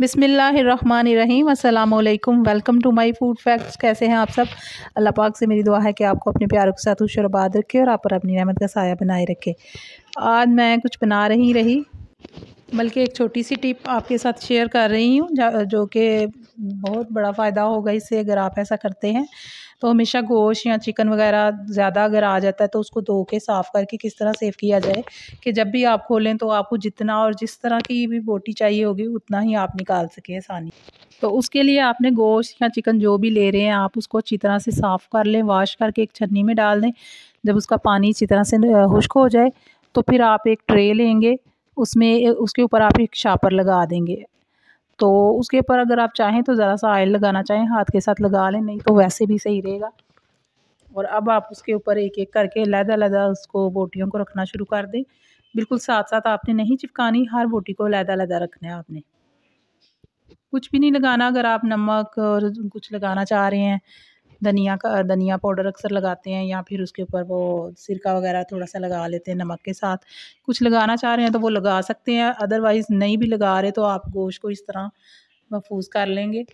बिसमीम अल्लाम welcome to my food facts कैसे हैं आप सब अल्लाह पाक से मेरी दुआ है कि आपको अपने प्यारों के साथ खुश रखे और आप पर अपनी रहमत का साया बनाए रखे आज मैं कुछ बना रही रही बल्कि एक छोटी सी टिप आपके साथ शेयर कर रही हूँ जो कि बहुत बड़ा फ़ायदा होगा इससे अगर आप ऐसा करते हैं तो हमेशा गोश्त या चिकन वगैरह ज़्यादा अगर आ जाता है तो उसको धो के साफ़ करके किस तरह सेव किया जाए कि जब भी आप खोलें तो आपको जितना और जिस तरह की भी बोटी चाहिए होगी उतना ही आप निकाल सकें आसानी तो उसके लिए आपने गोश्त या चिकन जो भी ले रहे हैं आप उसको अच्छी तरह से साफ़ कर लें वाश करके एक छन्नी में डाल दें जब उसका पानी अच्छी तरह से खुश्क हो जाए तो फिर आप एक ट्रे लेंगे उसमें उसके ऊपर आप एक शापर लगा देंगे तो उसके ऊपर अगर आप चाहें तो ज़रा सा ऑयल लगाना चाहें हाथ के साथ लगा लें नहीं तो वैसे भी सही रहेगा और अब आप उसके ऊपर एक एक करके लहदा लहदा उसको बोटियों को रखना शुरू कर दें बिल्कुल साथ साथ आपने नहीं चिपकानी हर बोटी को लहदा लहदा रखना है आपने कुछ भी नहीं लगाना अगर आप नमक और कुछ लगाना चाह रहे हैं धनिया का धनिया पाउडर अक्सर लगाते हैं या फिर उसके ऊपर वो सिरका वगैरह थोड़ा सा लगा लेते हैं नमक के साथ कुछ लगाना चाह रहे हैं तो वो लगा सकते हैं अदरवाइज़ नहीं भी लगा रहे तो आप गोश्त को इस तरह महफूज कर लेंगे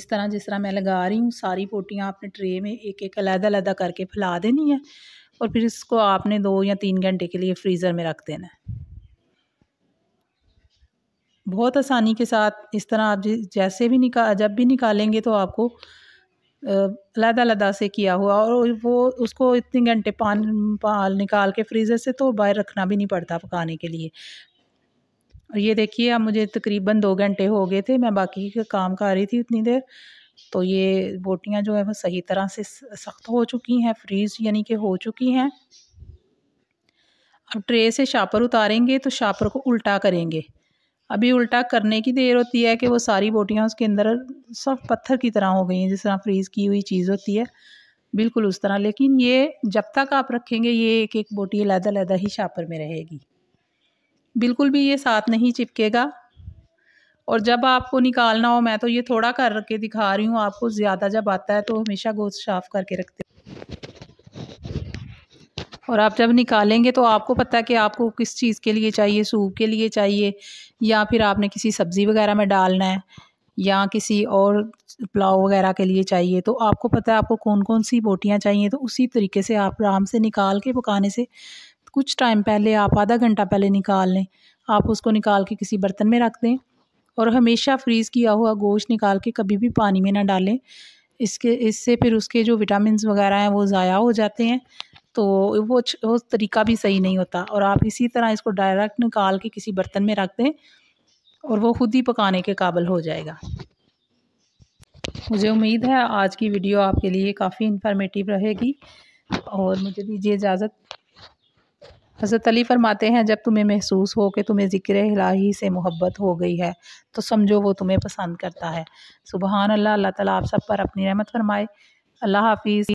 इस तरह जिस तरह मैं लगा रही हूँ सारी पोटियाँ आपने ट्रे में एक एक अलहदा अलहदा करके फैला देनी है और फिर इसको आपने दो या तीन घंटे के लिए फ्रीज़र में रख देना है बहुत आसानी के साथ इस तरह आप जैसे भी निकाल जब भी निकालेंगे तो आपको लदा लदा से किया हुआ और वो उसको इतने घंटे पान पाल निकाल के फ्रीज़र से तो बाहर रखना भी नहीं पड़ता पकाने के लिए और ये देखिए अब मुझे तकरीबन दो घंटे हो गए थे मैं बाकी का काम कर रही थी उतनी देर तो ये बोटियाँ जो है वो सही तरह से सख्त हो चुकी हैं फ्रीज यानी कि हो चुकी हैं अब ट्रे से शापर उतारेंगे तो शापर को उल्टा करेंगे अभी उल्टा करने की देर होती है कि वो सारी बोटियाँ उसके अंदर सब पत्थर की तरह हो गई हैं जिस तरह फ्रीज़ की हुई चीज़ होती है बिल्कुल उस तरह लेकिन ये जब तक आप रखेंगे ये एक एक बोटी लहदा लहदा ही शापर में रहेगी बिल्कुल भी ये साथ नहीं चिपकेगा और जब आपको निकालना हो मैं तो ये थोड़ा कर के दिखा रही हूँ आपको ज़्यादा जब आता है तो हमेशा गोश्त साफ़ करके रखते और आप जब निकालेंगे तो आपको पता है कि आपको किस चीज़ के लिए चाहिए सूप के लिए चाहिए या फिर आपने किसी सब्ज़ी वगैरह में डालना है या किसी और पुलाव वगैरह के लिए चाहिए तो आपको पता है आपको कौन कौन सी बोटियाँ चाहिए तो उसी तरीके से आप आराम से निकाल के पकाने से कुछ टाइम पहले आप आधा घंटा पहले निकाल लें आप उसको निकाल के किसी बर्तन में रख दें और हमेशा फ्रीज़ किया हुआ गोश्त निकाल के कभी भी पानी में ना डालें इसके इससे फिर उसके जो विटामिन वगैरह हैं वो ज़ाया हो जाते हैं तो वो वो तरीका भी सही नहीं होता और आप इसी तरह इसको डायरेक्ट निकाल के किसी बर्तन में रख दें और वो खुद ही पकाने के काबिल हो जाएगा मुझे उम्मीद है आज की वीडियो आपके लिए काफ़ी इन्फॉर्मेटिव रहेगी और मुझे दीजिए इजाज़त हज़रत अली फरमाते हैं जब तुम्हें महसूस हो कि तुम्हें ज़िक्र इलाही से मोहब्बत हो गई है तो समझो वो तुम्हें पसंद करता है सुबहान अल्लाह अल्लाह ताला आप सब पर अपनी रहमत फरमाए अल्लाह हाफिज़